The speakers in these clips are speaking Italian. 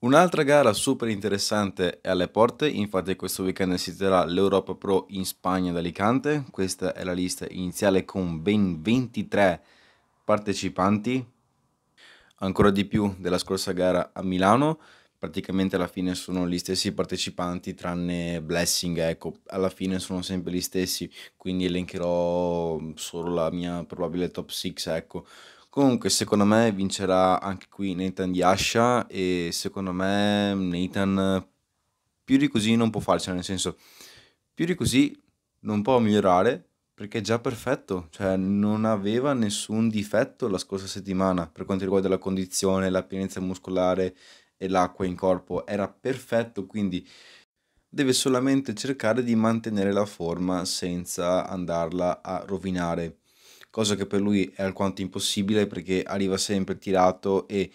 Un'altra gara super interessante è alle porte, infatti questo weekend si terrà l'Europa Pro in Spagna ad Alicante, questa è la lista iniziale con ben 23 partecipanti, ancora di più della scorsa gara a Milano, praticamente alla fine sono gli stessi partecipanti tranne Blessing, ecco, alla fine sono sempre gli stessi, quindi elencherò solo la mia probabile top 6, ecco. Comunque, secondo me vincerà anche qui Nathan Yasha e secondo me Nathan più di così non può farcela, nel senso più di così non può migliorare perché è già perfetto, cioè non aveva nessun difetto la scorsa settimana per quanto riguarda la condizione, la pienezza muscolare e l'acqua in corpo, era perfetto, quindi deve solamente cercare di mantenere la forma senza andarla a rovinare cosa che per lui è alquanto impossibile perché arriva sempre tirato e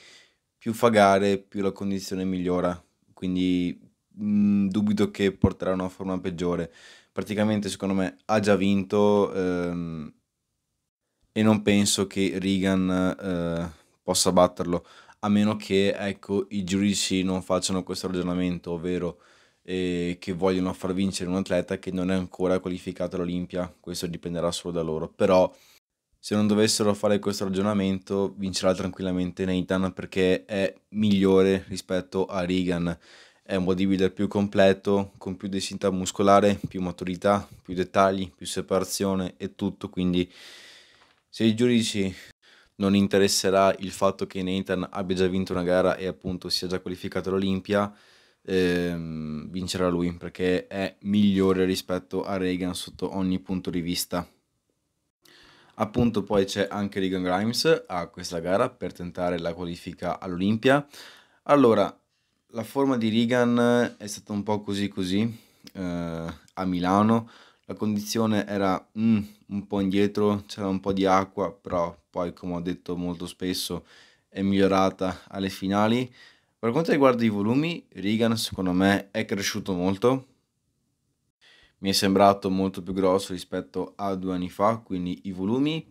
più fa gare più la condizione migliora, quindi mh, mm, dubito che porterà una forma peggiore. Praticamente secondo me ha già vinto ehm, e non penso che Regan eh, possa batterlo, a meno che ecco, i giudici non facciano questo ragionamento, ovvero eh, che vogliono far vincere un atleta che non è ancora qualificato all'Olimpia, questo dipenderà solo da loro, però se non dovessero fare questo ragionamento vincerà tranquillamente Nathan perché è migliore rispetto a Regan. È un bodybuilder più completo, con più densità muscolare, più maturità, più dettagli, più separazione e tutto, quindi se i giudici non interesserà il fatto che Nathan abbia già vinto una gara e appunto sia già qualificato all'Olimpia, ehm, vincerà lui perché è migliore rispetto a Regan sotto ogni punto di vista. Appunto poi c'è anche Regan Grimes a questa gara per tentare la qualifica all'Olimpia. Allora, la forma di Regan è stata un po' così così eh, a Milano. La condizione era mm, un po' indietro, c'era un po' di acqua, però poi come ho detto molto spesso è migliorata alle finali. Per quanto riguarda i volumi, Regan secondo me è cresciuto molto, mi è sembrato molto più grosso rispetto a due anni fa, quindi i volumi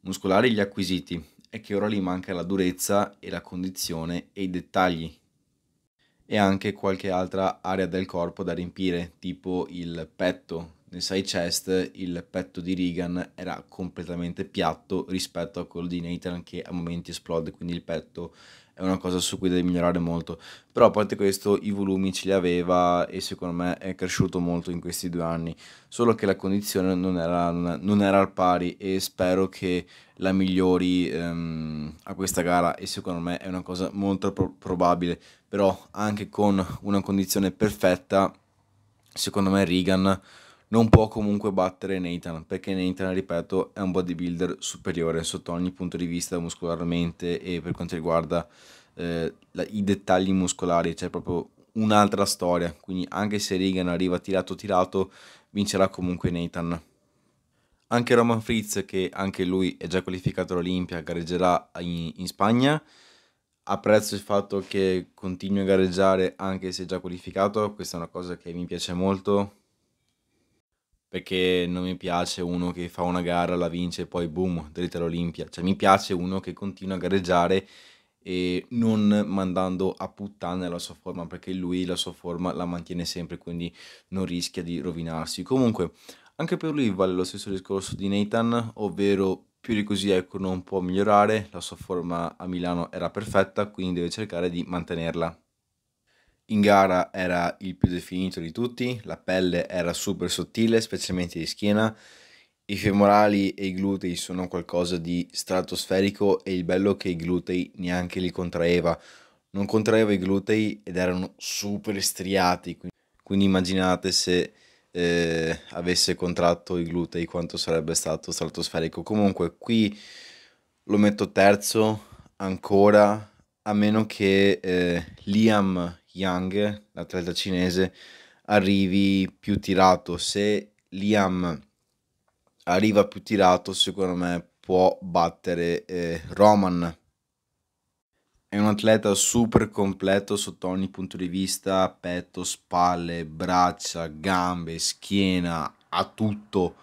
muscolari li acquisiti e che ora gli manca la durezza e la condizione e i dettagli e anche qualche altra area del corpo da riempire, tipo il petto, nel 6 chest il petto di Regan era completamente piatto rispetto a quello di Nathan che a momenti esplode, quindi il petto è una cosa su cui deve migliorare molto. Però a parte questo i volumi ce li aveva e secondo me è cresciuto molto in questi due anni, solo che la condizione non era, non era al pari e spero che la migliori ehm, a questa gara e secondo me è una cosa molto pro probabile, però anche con una condizione perfetta, secondo me Regan non può comunque battere Nathan, perché Nathan, ripeto, è un bodybuilder superiore sotto ogni punto di vista, muscolarmente e per quanto riguarda eh, la, i dettagli muscolari, c'è proprio un'altra storia. Quindi anche se Regan arriva tirato tirato, vincerà comunque Nathan. Anche Roman Fritz, che anche lui è già qualificato all'Olimpia, gareggerà in, in Spagna. Apprezzo il fatto che continui a gareggiare anche se è già qualificato, questa è una cosa che mi piace molto, perché non mi piace uno che fa una gara, la vince e poi boom, dritta all'Olimpia. Cioè mi piace uno che continua a gareggiare e non mandando a puttana la sua forma, perché lui la sua forma la mantiene sempre, quindi non rischia di rovinarsi. Comunque, anche per lui vale lo stesso discorso di Nathan, ovvero più di così ecco non può migliorare, la sua forma a Milano era perfetta, quindi deve cercare di mantenerla. In gara era il più definito di tutti, la pelle era super sottile, specialmente di schiena, i femorali e i glutei sono qualcosa di stratosferico e il bello è che i glutei neanche li contraeva. Non contraeva i glutei ed erano super striati, quindi immaginate se eh, avesse contratto i glutei quanto sarebbe stato stratosferico. Comunque qui lo metto terzo ancora, a meno che eh, Liam Yang, l'atleta cinese, arrivi più tirato. Se Liam arriva più tirato, secondo me può battere eh, Roman. È un atleta super completo sotto ogni punto di vista, petto, spalle, braccia, gambe, schiena, ha tutto,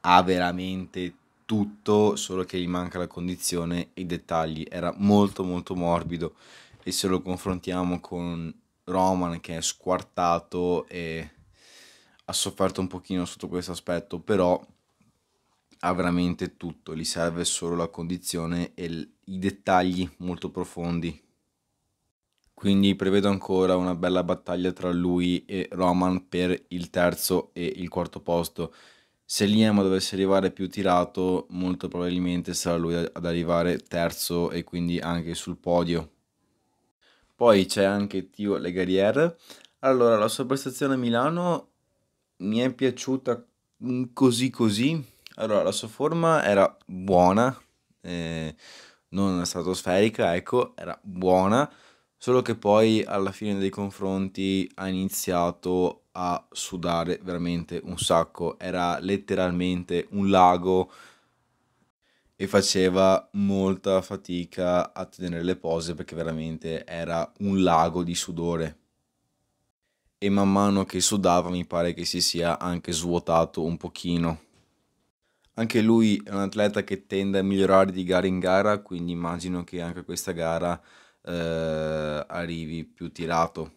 ha veramente tutto, solo che gli manca la condizione e i dettagli. Era molto molto morbido e se lo confrontiamo con Roman che è squartato e ha sofferto un pochino sotto questo aspetto, però ha veramente tutto, gli serve solo la condizione e l- i dettagli molto profondi. Quindi prevedo ancora una bella battaglia tra lui e Roman per il terzo e il quarto posto. Se Liam dovesse arrivare più tirato, molto probabilmente sarà lui ad arrivare terzo e quindi anche sul podio. Poi c'è anche Tio Legarier. Allora, la sua prestazione a Milano mi è piaciuta così così. Allora, la sua forma era buona, eh, non stratosferica, ecco, era buona, solo che poi alla fine dei confronti ha iniziato a sudare veramente un sacco, era letteralmente un lago e faceva molta fatica a tenere le pose perché veramente era un lago di sudore. E man mano che sudava mi pare che si sia anche svuotato un pochino. Anche lui è un atleta che tende a migliorare di gara in gara, quindi immagino che anche questa gara eh, arrivi più tirato.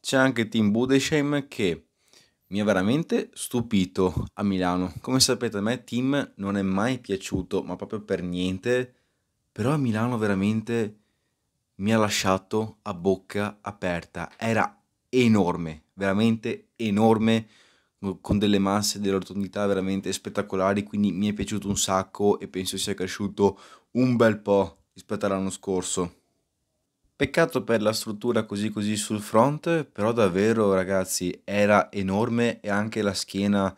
C'è anche Tim Budesheim che mi ha veramente stupito a Milano. Come sapete, a me Tim non è mai piaciuto, ma proprio per niente. Però a Milano veramente mi ha lasciato a bocca aperta. Era enorme, veramente enorme, con delle masse, delle rotondità veramente spettacolari. Quindi mi è piaciuto un sacco e penso sia cresciuto un bel po' rispetto all'anno scorso. Peccato per la struttura così così sul front, però davvero ragazzi era enorme e anche la schiena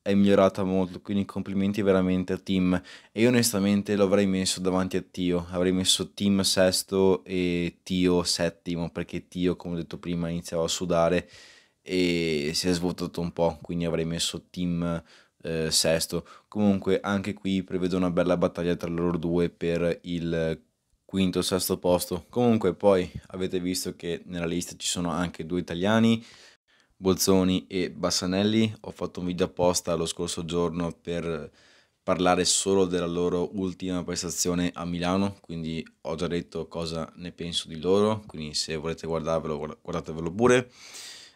è migliorata molto, quindi complimenti veramente a Team. E io onestamente lo avrei messo davanti a Tio, avrei messo Team sesto e Tio settimo, perché Tio come ho detto prima iniziava a sudare e si è svuotato un po', quindi avrei messo Team eh, sesto. Comunque anche qui prevedo una bella battaglia tra loro due per il quinto, sesto posto. Comunque poi avete visto che nella lista ci sono anche due italiani, Bolzoni e Bassanelli. Ho fatto un video apposta lo scorso giorno per parlare solo della loro ultima prestazione a Milano, quindi ho già detto cosa ne penso di loro, quindi se volete guardarvelo guardatevelo pure.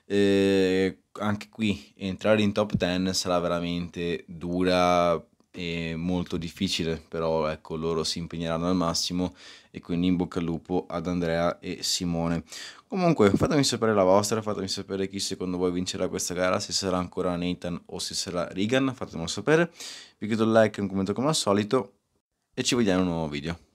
Eh, anche qui entrare in top 10 sarà veramente dura è molto difficile, però ecco, loro si impegneranno al massimo e quindi in bocca al lupo ad Andrea e Simone. Comunque fatemi sapere la vostra, fatemi sapere chi secondo voi vincerà questa gara, se sarà ancora Nathan o se sarà Regan, fatemelo sapere. Vi chiedo un like e un commento come al solito e ci vediamo in un nuovo video.